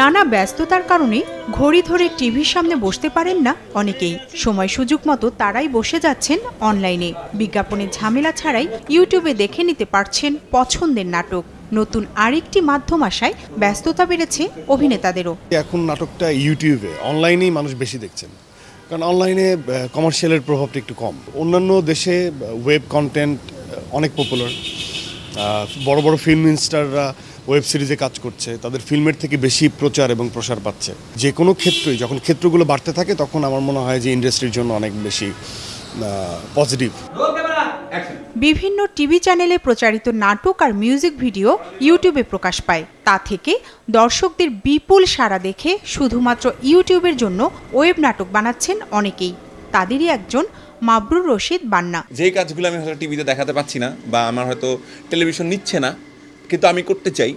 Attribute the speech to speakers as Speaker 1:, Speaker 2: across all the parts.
Speaker 1: নানা ব্যস্ততার কারণে ঘড়ি ধরে টিভির সামনে বসতে পারেন না অনেকেই সময় সুযোগ মতো তারাই বসে যাচ্ছেন অনলাইনে বিজ্ঞাপনের ঝামেলা ছাড়াই ইউটিউবে দেখে নিতে পারছেন পছন্দের নাটক নতুন আরেকটি মাধ্যম আসায় ব্যস্ততা বেড়েছে অভিনেতাদেরও
Speaker 2: এখন নাটকটা ইউটিউবে অনলাইনেই মানুষ বেশি দেখছেন কারণ অনলাইনে কমার্শিয়ালের প্রভাবটা একটু কম অন্যান্য দেশে ওয়েব কন্টেন্ট অনেক পপুলার বড় বড় ফিল্ম ইনস্টাররা ওয়েব সিরিজে কাজ করছে তাদের ফিল্মের থেকে বেশি প্রচার এবং প্রসার পাচ্ছে যে কোনো ক্ষেত্রই যখন ক্ষেত্রগুলো বাড়তে থাকে তখন আমার মনে হয় যে ইন্ডাস্ট্রির জন্য অনেক বেশি পজিটিভ
Speaker 1: বিভিন্ন টিভি চ্যানেলে প্রচারিত নাটক আর মিউজিক ভিডিও ইউটিউবে প্রকাশ পায় তা থেকে দর্শকদের বিপুল সাড়া দেখে শুধুমাত্র ইউটিউবের জন্য ওয়েব নাটক বানাচ্ছেন অনেকেই তাদেরই একজন মাবরুর রশিদ
Speaker 3: বান্না যে কাজগুলো আমি হয়তো টিভিতে দেখাতে পাচ্ছি না বা আমার হয়তো টেলিভিশন নিচ্ছে না কিন্তু আমি করতে চাই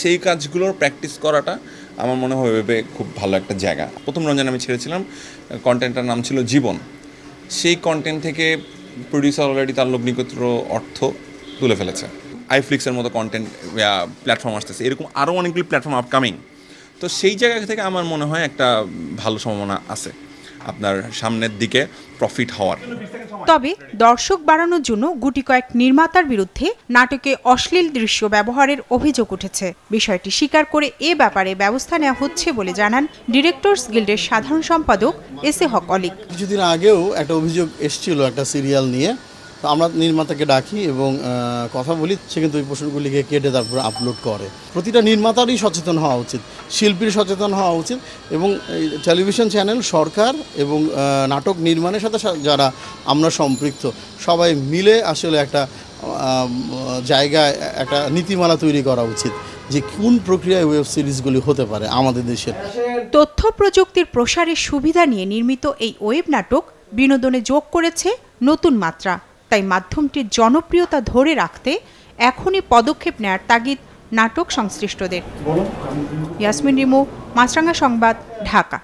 Speaker 3: সেই কাজগুলোর প্র্যাকটিস করাটা আমার মনে হয় ভেবে খুব ভালো একটা জায়গা প্রথম রঞ্জন আমি ছেড়েছিলাম কন্টেন্টটার নাম ছিল জীবন সেই কন্টেন্ট থেকে প্রডিউসার অলরেডি তার লগ্নিকত্র অর্থ তুলে ফেলেছে আইফ্লিক্সের মতো কন্টেন্ট প্ল্যাটফর্ম আসতেছে এরকম আরও অনেকগুলি প্ল্যাটফর্ম আপকামিং তো সেই জায়গা থেকে আমার মনে হয় একটা ভালো সম্ভাবনা আছে আপনার সামনের দিকে প্রফিট হওয়ার
Speaker 1: তবে দর্শক বাড়ানোর জন্য গুটি কয়েক নির্মাতার বিরুদ্ধে নাটকে অশ্লীল দৃশ্য ব্যবহারের অভিযোগ উঠেছে বিষয়টি স্বীকার করে এ ব্যাপারে ব্যবস্থা নেওয়া হচ্ছে বলে জানান ডিরেক্টরস গিল্ডের সাধারণ সম্পাদক এস এ হক অলিক
Speaker 4: কিছুদিন আগেও একটা অভিযোগ এসেছিল একটা সিরিয়াল নিয়ে তো আমরা নির্মাতাকে ডাকি এবং কথা বলি সে কিন্তু ওই পোশাকগুলিকে কেটে তারপরে আপলোড করে প্রতিটা নির্মাতারই সচেতন হওয়া উচিত শিল্পীর সচেতন হওয়া উচিত এবং টেলিভিশন চ্যানেল সরকার এবং নাটক নির্মাণের সাথে যারা আমরা সম্পৃক্ত সবাই মিলে আসলে একটা জায়গায় একটা নীতিমালা তৈরি করা উচিত যে কোন প্রক্রিয়ায় ওয়েব সিরিজগুলি হতে পারে আমাদের দেশের
Speaker 1: তথ্য প্রযুক্তির প্রসারের সুবিধা নিয়ে নির্মিত এই ওয়েব নাটক বিনোদনে যোগ করেছে নতুন মাত্রা তাই মাধ্যমটির জনপ্রিয়তা ধরে রাখতে এখনই পদক্ষেপ নেয়ার তাগিদ নাটক সংশ্লিষ্টদের ইয়াসমিন রিমু মাছরাঙ্গা সংবাদ ঢাকা